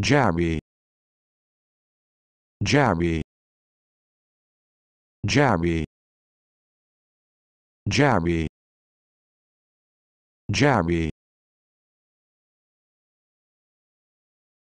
Jerry Jerry Jerry Jerry Jerry